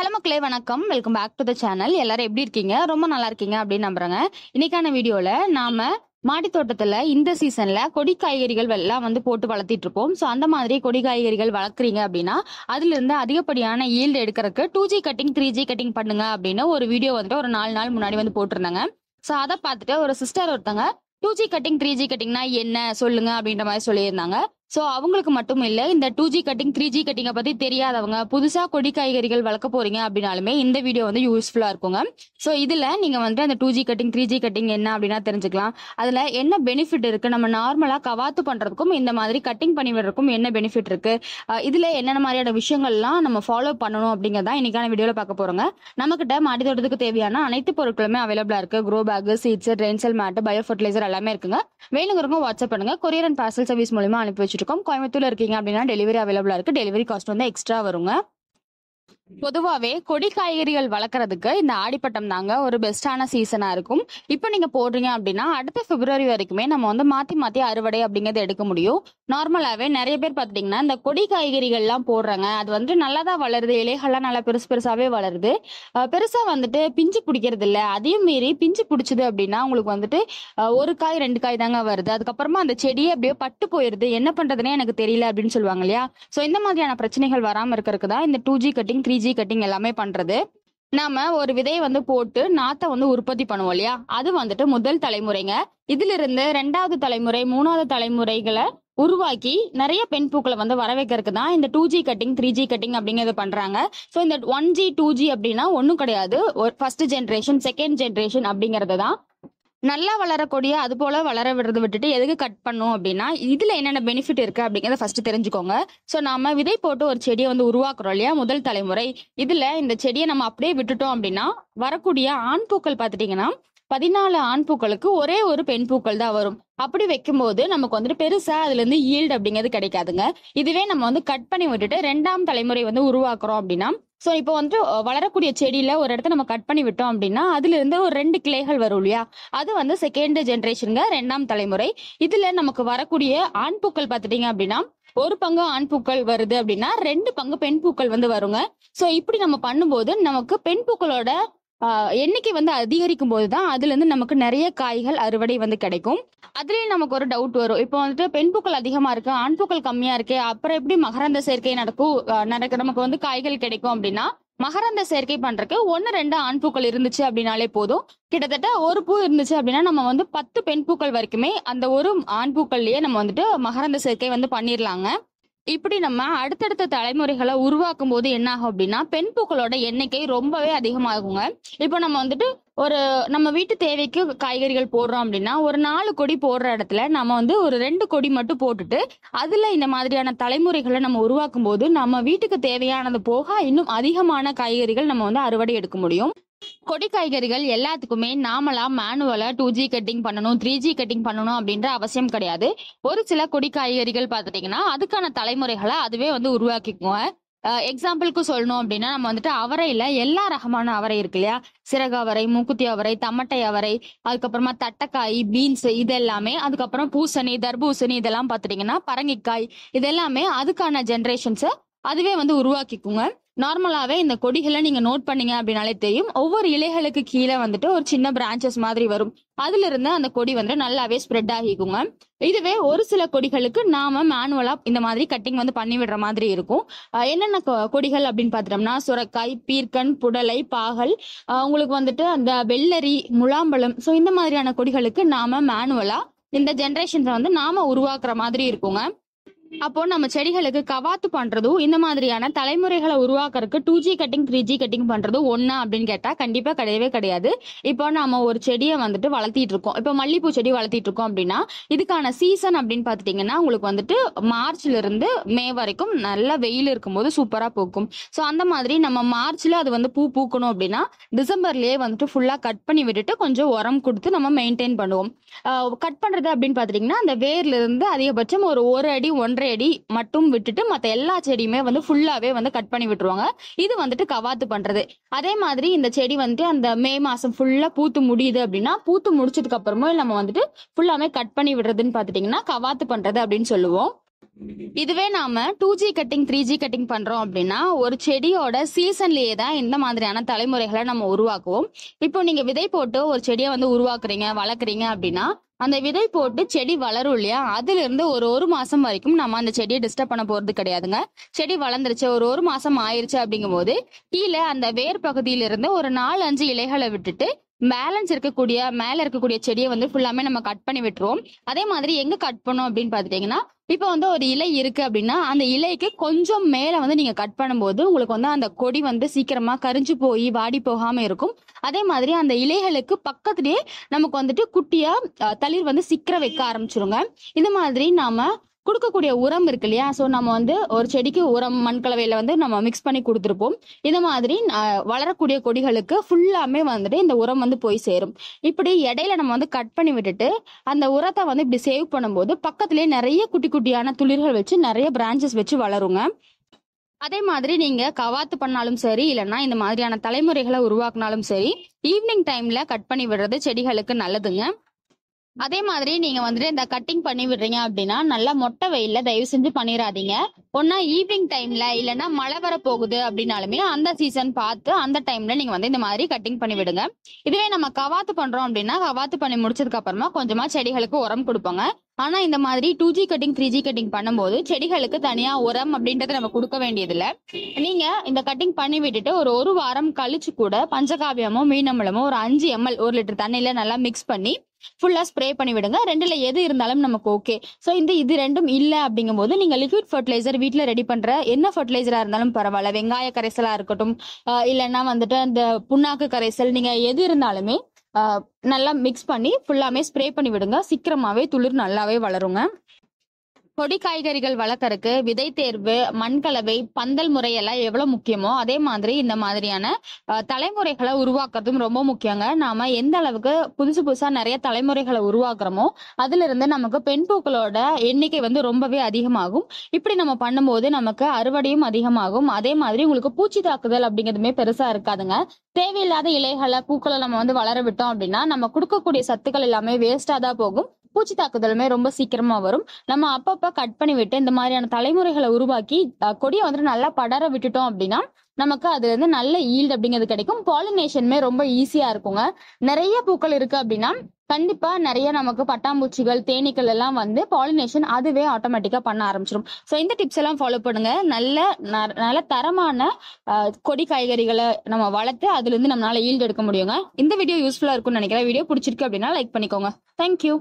hello மக்களே வணக்கம் welcome back to the channel எல்லாரும் எப்படி இருக்கீங்க ரொம்ப நல்லா இருக்கீங்க அப்படின்னு நம்புறேங்க இன்னைக்கான வீடியோல நாம மாடி தோட்டத்துல இந்த சீசன்ல கொடி காய்கறிகள் எல்லாம் வந்து போட்டு வளர்த்திட்டு இருப்போம் ஸோ அந்த மாதிரி கொடி காய்கறிகள் வளர்க்குறீங்க அப்படின்னா அதுல இருந்து அதிகப்படியான ஈல்டு எடுக்கிறதுக்கு two G cutting three G cutting பண்ணுங்க அப்படின்னு ஒரு வீடியோ வந்துட்டு ஒரு நாலு நாள் முன்னாடி வந்து போட்டிருந்தாங்க ஸோ அதை பார்த்துட்டு ஒரு சிஸ்டர் ஒருத்தங்க two G cutting three G கட்டிங்னா என்ன சொல்லுங்க அப்படின்ற மாதிரி சொல்லியிருந்தாங்க ஸோ அவங்களுக்கு மட்டும் இல்லை இந்த two G cutting three G கட்டிங்கை பற்றி தெரியாதவங்க புதுசாக கொடி காய்கறிகள் வளர்க்க போறீங்க அப்படின்னாலுமே இந்த வீடியோ வந்து யூஸ்ஃபுல்லா இருக்குங்க ஸோ இதுல நீங்க வந்து அந்த two G cutting three G cutting என்ன அப்படின்னா தெரிஞ்சுக்கலாம் அதுல என்ன பெனிஃபிட் இருக்கு நம்ம நார்மலா கவாத்து பண்றதுக்கும் இந்த மாதிரி கட்டிங் பண்ணி விடுறதுக்கும் என்ன பெனிஃபிட் இருக்கு இதுல என்னென்ன மாதிரியான விஷயங்கள்லாம் நம்ம ஃபாலோ பண்ணணும் அப்படிங்கறதா இன்னைக்கான வீடியோவில் பார்க்க நம்ம கிட்ட மாடி தோட்டத்துக்கு தேவையான அனைத்து பொருட்களுமே அவைலபிளா இருக்கு க்ரோ பேக் சீட்ஸ் ட்ரெயின்செல் மேட்டு பயோ ஃபர்டிலைசர் எல்லாமே இருக்குங்க வேணுங்கிறவங்க வாட்ஸ்அப் பண்ணுங்க கொரியர் அண்ட் பார்சல் சர்வீஸ் மூலியமா அனுப்பி இருக்கோம் கோயம்புத்தூரில் இருக்கீங்க அப்படின்னா டெலிவரி அவைலபிளாக இருக்குது டெலிவரி காஸ்ட் வந்து எக்ஸ்ட்ரா வருங்க பொதுவாவே கொடி காய்கறிகள் வளர்க்கறதுக்கு இந்த ஆடிப்பட்டம் தாங்க ஒரு பெஸ்ட்டான சீசனா இருக்கும் இப்போ நீங்க போடுறீங்க அப்படின்னா அடுத்த பிப்ரவரி வரைக்குமே நம்ம வந்து மாத்தி மாத்தி அறுவடை அப்படிங்கறது எடுக்க முடியும் நார்மலாவே நிறைய பேர் பாத்தீங்கன்னா இந்த கொடி காய்கறிகள் எல்லாம் போடுறாங்க அது வந்து நல்லாதான் வளருது இலைகள்லாம் நல்லா பெருசு பெருசாவே வளருது பெருசா வந்துட்டு பிஞ்சு பிடிக்கிறது இல்லை அதையும் மீறி பிஞ்சு பிடிச்சது அப்படின்னா உங்களுக்கு வந்துட்டு ஒரு காய் ரெண்டு காய் தாங்க வருது அதுக்கப்புறமா அந்த செடியே அப்படியே பட்டு போயிடுது என்ன பண்றதுன்னே எனக்கு தெரியல அப்படின்னு சொல்லுவாங்க இல்லையா சோ இந்த மாதிரியான பிரச்சனைகள் வராம இருக்கிறதுக்கு தான் இந்த two G cutting cutting three G cutting எல்லாமே பண்றது நாம ஒரு விதையை வந்து போட்டு நாத்தை வந்து உற்பத்தி பண்ணுவோம் இல்லையா அது வந்துட்டு முதல் தலைமுறைங்க இதுல இருந்து ரெண்டாவது தலைமுறை மூணாவது தலைமுறைகளை உருவாக்கி நிறைய பெண் பூக்களை வந்து வர வைக்கிறதுக்கு தான் இந்த two G cutting three G cutting அப்படிங்கிறது பண்றாங்க ஸோ இந்த ஒன் ஜி டூ ஜி அப்படின்னா ஒன்றும் கிடையாது ஒரு ஃபர்ஸ்ட் ஜென்ரேஷன் செகண்ட் ஜென்ரேஷன் அப்படிங்கிறது தான் நல்லா வளரக்கூடிய அது போல வளர விடுறது விட்டுட்டு எதுக்கு கட் பண்ணும் அப்படின்னா இதுல என்னென்ன பெனிஃபிட் இருக்கு அப்படிங்கிறத ஃபர்ஸ்ட் தெரிஞ்சுக்கோங்க ஸோ நாம விதை போட்டு ஒரு செடியை வந்து உருவாக்குறோம் இல்லையா முதல் தலைமுறை இதுல இந்த செடியை நம்ம அப்படியே விட்டுட்டோம் அப்படின்னா வரக்கூடிய ஆண் பூக்கள் பாத்துட்டீங்கன்னா பதினாலு ஆண் பூக்களுக்கு ஒரே ஒரு பெண் பூக்கள் தான் வரும் அப்படி வைக்கும்போது நமக்கு வந்துட்டு பெருசா அதுல இருந்து ஈல்டு அப்படிங்கிறது கிடைக்காதுங்க இதுவே நம்ம வந்து கட் பண்ணி விட்டுட்டு ரெண்டாம் தலைமுறை வந்து உருவாக்குறோம் அப்படின்னா ஸோ இப்போ வந்துட்டு வளரக்கூடிய செடியில ஒரு இடத்த நம்ம கட் பண்ணி விட்டோம் அப்படின்னா அதுல இருந்து ஒரு ரெண்டு கிளைகள் வரும் இல்லையா அது வந்து செகண்ட் ஜென்ரேஷனுங்க ரெண்டாம் தலைமுறை இதுல நமக்கு வரக்கூடிய ஆண் பூக்கள் பாத்துட்டீங்க அப்படின்னா ஒரு பங்கு ஆண் பூக்கள் வருது அப்படின்னா ரெண்டு பங்கு பெண் பூக்கள் வந்து வருங்க ஸோ இப்படி நம்ம பண்ணும்போது நமக்கு பெண் பூக்களோட எண்ணிக்கை வந்து அதிகரிக்கும் போது தான் அதுலேருந்து நமக்கு நிறைய காய்கள் அறுவடை வந்து கிடைக்கும் அதுலேயும் நமக்கு ஒரு டவுட் வரும் இப்போ வந்துட்டு பெண் பூக்கள் அதிகமாக இருக்கு ஆண் பூக்கள் கம்மியாக இருக்கு அப்புறம் எப்படி மகரந்த சேர்க்கை நடக்கும் நடக்க நமக்கு வந்து காய்கள் கிடைக்கும் அப்படின்னா மகரந்த சேர்க்கை பண்றதுக்கு ஒன்று ரெண்டு ஆண் பூக்கள் இருந்துச்சு அப்படின்னாலே போதும் கிட்டத்தட்ட ஒரு பூ இருந்துச்சு அப்படின்னா நம்ம வந்து பத்து பெண் பூக்கள் வரைக்குமே அந்த ஒரு ஆண் பூக்கள்லயே நம்ம வந்துட்டு மகரந்த சேர்க்கை வந்து பண்ணிடலாங்க இப்படி நம்ம அடுத்தடுத்த தலைமுறைகளை உருவாக்கும் போது என்ன ஆகும் அப்படின்னா பெண் பூக்களோட எண்ணிக்கை ரொம்பவே அதிகமாகுங்க இப்போ நம்ம வந்துட்டு ஒரு நம்ம வீட்டு தேவைக்கு காய்கறிகள் போடுறோம் அப்படின்னா ஒரு நாலு கொடி போடுற இடத்துல நம்ம வந்து ஒரு ரெண்டு கொடி மட்டும் போட்டுட்டு அதுல இந்த மாதிரியான தலைமுறைகளை நம்ம உருவாக்கும் போது நம்ம வீட்டுக்கு தேவையானது போக இன்னும் அதிகமான காய்கறிகள் நம்ம வந்து அறுவடை எடுக்க முடியும் கொடி காய்கறிகள் எல்லாத்துக்குமே நாமளா மேனுவலா டூ ஜி கட்டிங் பண்ணணும் த்ரீ ஜி கட்டிங் பண்ணணும் அப்படின்ற அவசியம் கிடையாது ஒரு சில கொடி காய்கறிகள் பாத்துட்டீங்கன்னா அதுக்கான தலைமுறைகளை அதுவே வந்து உருவாக்கிக்குங்க எக்ஸாம்பிளுக்கு சொல்லணும் அப்படின்னா நம்ம வந்துட்டு அவரையில எல்லா ரகமான அவரை இருக்கு இல்லையா சிறகு அவரை மூக்குத்தி அவரை தமட்டை அவரை அதுக்கப்புறமா தட்டைக்காய் பீன்ஸ் இது எல்லாமே அதுக்கப்புறம் பூசணி தர்பூசணி இதெல்லாம் பாத்துட்டீங்கன்னா பரங்கிக்காய் இது எல்லாமே அதுக்கான ஜென்ரேஷன்ஸ் அதுவே வந்து உருவாக்கிக்குங்க நார்மலாவே இந்த கொடிகளை நீங்க நோட் பண்ணீங்க அப்படின்னாலே தெரியும் ஒவ்வொரு இலைகளுக்கு கீழே வந்துட்டு ஒரு சின்ன பிரான்ச்சஸ் மாதிரி வரும் அதுல இருந்து அந்த கொடி வந்துட்டு நல்லாவே ஸ்ப்ரெட் ஆகிக்குங்க இதுவே ஒரு சில கொடிகளுக்கு நாம மேனுவலா இந்த மாதிரி கட்டிங் வந்து பண்ணி விடுற மாதிரி இருக்கும் என்னென்ன கொடிகள் அப்படின்னு பாத்துட்டோம்னா சுரக்காய் பீர்க்கன் புடலை பாகல் உங்களுக்கு வந்துட்டு அந்த வெள்ளரி முலாம்பழம் ஸோ இந்த மாதிரியான கொடிகளுக்கு நாம மேனுவலா இந்த ஜென்ரேஷன்ஸை வந்து நாம உருவாக்குற மாதிரி இருக்குங்க அப்போ நம்ம செடிகளுக்கு கவாத்து பண்றதும் இந்த மாதிரியான தலைமுறைகளை உருவாக்குறதுக்கு two G cutting three G cutting பண்றதும் ஒன்னா அப்படின்னு கேட்டா கண்டிப்பா கிடையவே கிடையாது இப்போ நம்ம ஒரு செடியை வந்துட்டு வளர்த்திட்டு இருக்கோம் இப்போ மல்லிகைப்பூ செடி வளர்த்திட்டு இருக்கோம் அப்படின்னா இதுக்கான சீசன் அப்படின்னு பாத்துட்டீங்கன்னா உங்களுக்கு வந்துட்டு மார்ச்ல இருந்து மே வரைக்கும் நல்ல வெயில் இருக்கும்போது சூப்பரா பூக்கும் சோ அந்த மாதிரி நம்ம மார்ச்ல அது வந்து பூ பூக்கணும் அப்படின்னா டிசம்பர்லயே வந்துட்டு ஃபுல்லா கட் பண்ணி விட்டுட்டு கொஞ்சம் உரம் கொடுத்து நம்ம மெயின்டைன் பண்ணுவோம் கட் பண்றது அப்படின்னு பாத்துட்டீங்கன்னா அந்த வேர்ல இருந்து அதிகபட்சம் ஒரு ஒரு அடி ஒன்று ஒன்றரை அடி மட்டும் விட்டுட்டு மற்ற எல்லா செடியுமே வந்து ஃபுல்லாகவே வந்து கட் பண்ணி விட்டுருவாங்க இது வந்துட்டு கவாத்து பண்ணுறது அதே மாதிரி இந்த செடி வந்துட்டு அந்த மே மாதம் ஃபுல்லாக பூத்து முடியுது அப்படின்னா பூத்து முடிச்சதுக்கு அப்புறமும் நம்ம வந்துட்டு ஃபுல்லாமே கட் பண்ணி விடுறதுன்னு பார்த்துட்டிங்கன்னா கவாத்து பண்ணுறது அப்படின்னு சொல்லுவோம் இதுவே நாம two G cutting three G cutting பண்றோம் அப்படின்னா ஒரு செடியோட சீசன்லயே தான் இந்த மாதிரியான தலைமுறைகளை நம்ம உருவாக்குவோம் இப்போ நீங்க விதை போட்டு ஒரு செடியை வந்து உருவாக்குறீங்க வளர்க்குறீங்க அப்படின்னா அந்த விதை போட்டு செடி வளரும் இல்லையா அதுல இருந்து ஒரு ஒரு மாசம் வரைக்கும் நம்ம அந்த செடியை டிஸ்டர்ப் பண்ண போறது கிடையாதுங்க செடி வளர்ந்துருச்சு ஒரு ஒரு மாசம் ஆயிருச்சு அப்படிங்கும் போது கீழே அந்த வேர் பகுதியில இருந்து ஒரு நாலு அஞ்சு இலைகளை விட்டுட்டு பேலன்ஸ் இருக்கக்கூடிய மேல இருக்கக்கூடிய செடியை வந்து ஃபுல்லாமே நம்ம கட் பண்ணி விட்டுருவோம் அதே மாதிரி எங்க கட் பண்ணோம் அப்படின்னு பாத்துட்டீங்கன்னா இப்போ வந்து ஒரு இலை இருக்கு அப்படின்னா அந்த இலைக்கு கொஞ்சம் மேல வந்து நீங்க கட் பண்ணும்போது உங்களுக்கு வந்து அந்த கொடி வந்து சீக்கிரமா கரிஞ்சு போய் வாடி போகாம இருக்கும் அதே மாதிரி அந்த இலைகளுக்கு பக்கத்துலயே நமக்கு வந்துட்டு குட்டியா தளிர் வந்து சிக்கிர வைக்க ஆரம்பிச்சிருங்க இந்த மாதிரி நாம கொடுக்கக்கூடிய உரம் இருக்கு இல்லையா ஸோ நம்ம வந்து ஒரு செடிக்கு உரம் மண்கலவையில் வந்து நம்ம மிக்ஸ் பண்ணி கொடுத்துருப்போம் இந்த மாதிரி வளரக்கூடிய கொடிகளுக்கு ஃபுல்லாமே வந்துட்டு இந்த உரம் வந்து போய் சேரும் இப்படி இடையில நம்ம வந்து கட் பண்ணி விட்டுட்டு அந்த உரத்தை வந்து இப்படி சேவ் பண்ணும்போது பக்கத்துலேயே நிறைய குட்டி குட்டியான துளிர்கள் வச்சு நிறைய பிரான்ச்சஸ் வச்சு வளருங்க அதே மாதிரி நீங்க கவாத்து பண்ணாலும் சரி இல்லைன்னா இந்த மாதிரியான தலைமுறைகளை உருவாக்குனாலும் சரி ஈவினிங் டைம்ல கட் பண்ணி விடுறது செடிகளுக்கு நல்லதுங்க அதே மாதிரி நீங்க வந்துட்டு இந்த கட்டிங் பண்ணி விடுறீங்க அப்படின்னா நல்லா மொட்டை வெயில தயவு செஞ்சு பண்ணிடாதீங்க ஒன்னா ஈவினிங் டைம்ல இல்லைன்னா மழை வர போகுது அப்படின்னாலுமே அந்த சீசன் பார்த்து அந்த டைம்ல நீங்க வந்து இந்த மாதிரி கட்டிங் பண்ணி விடுங்க இதுவே நம்ம கவாத்து பண்றோம் அப்படின்னா கவாத்து பண்ணி முடிச்சதுக்கு அப்புறமா கொஞ்சமா செடிகளுக்கு உரம் கொடுப்பாங்க ஆனா இந்த மாதிரி two G cutting three G cutting பண்ணும்போது செடிகளுக்கு தனியா உரம் அப்படின்றத நம்ம கொடுக்க வேண்டியதில்ல நீங்க இந்த கட்டிங் பண்ணி விட்டுட்டு ஒரு ஒரு வாரம் கழிச்சு கூட பஞ்சகாவியமோ மீனம்பழமோ ஒரு அஞ்சு எம்எல் ஒரு லிட்டர் தண்ணியில நல்லா மிக்ஸ் பண்ணி ஃபுல்லாக ஸ்ப்ரே பண்ணி விடுங்க ரெண்டில் எது இருந்தாலும் நமக்கு ஓகே ஸோ இந்த இது ரெண்டும் இல்லை அப்படிங்கும்போது நீங்கள் லிக்விட் ஃபர்டிலைசர் வீட்டில் ரெடி பண்ணுற என்ன ஃபர்டிலைசராக இருந்தாலும் பரவாயில்ல வெங்காய கரைசலாக இருக்கட்டும் இல்லைன்னா வந்துட்டு அந்த புண்ணாக்கு கரைசல் நீங்கள் எது இருந்தாலுமே நல்லா மிக்ஸ் பண்ணி ஃபுல்லாமே ஸ்ப்ரே பண்ணி விடுங்க சீக்கிரமாகவே துளிர் நல்லாவே வளருங்க கொடி காய்கறிகள் வளர்க்கறதுக்கு விதை தேர்வு மண்கலவை பந்தல் முறையெல்லாம் எவ்வளவு முக்கியமோ அதே மாதிரி இந்த மாதிரியான தலைமுறைகளை உருவாக்குறதும் ரொம்ப முக்கியங்க நாம எந்த அளவுக்கு புதுசு புதுசா நிறைய தலைமுறைகளை உருவாக்குறோமோ அதுல இருந்து நமக்கு பெண் பூக்களோட எண்ணிக்கை வந்து ரொம்பவே அதிகமாகும் இப்படி நம்ம பண்ணும்போது நமக்கு அறுவடையும் அதிகமாகும் அதே மாதிரி உங்களுக்கு பூச்சி தாக்குதல் அப்படிங்கிறதுமே பெருசா இருக்காதுங்க தேவையில்லாத இலைகளை பூக்களை நம்ம வந்து வளர விட்டோம் அப்படின்னா நம்ம கொடுக்கக்கூடிய சத்துக்கள் எல்லாமே வேஸ்டா தான் போகும் பூச்சி தாக்குதலுமே ரொம்ப சீக்கிரமா வரும் நம்ம அப்பப்ப கட் பண்ணி விட்டு இந்த மாதிரியான தலைமுறைகளை உருவாக்கி கொடியை வந்துட்டு நல்லா படர விட்டுட்டோம் அப்படின்னா நமக்கு அதுல இருந்து நல்ல ஈல்டு அப்படிங்கிறது கிடைக்கும் பாலினேஷனுமே ரொம்ப ஈஸியா இருக்குங்க நிறைய பூக்கள் இருக்கு அப்படின்னா கண்டிப்பா நிறைய நமக்கு பட்டாம்பூச்சிகள் தேனீக்கள் எல்லாம் வந்து பாலினேஷன் அதுவே ஆட்டோமேட்டிக்கா பண்ண ஆரம்பிச்சிடும் ஸோ இந்த டிப்ஸ் எல்லாம் ஃபாலோ பண்ணுங்க நல்ல நல்ல தரமான கொடி காய்கறிகளை நம்ம வளர்த்து அதுல இருந்து நம்மளால ஈல்டு எடுக்க முடியுங்க இந்த வீடியோ யூஸ்ஃபுல்லா இருக்கும்னு நினைக்கிறேன் வீடியோ பிடிச்சிருக்கு அப்படின்னா லைக் பண்ணிக்கோங்க தேங்க்யூ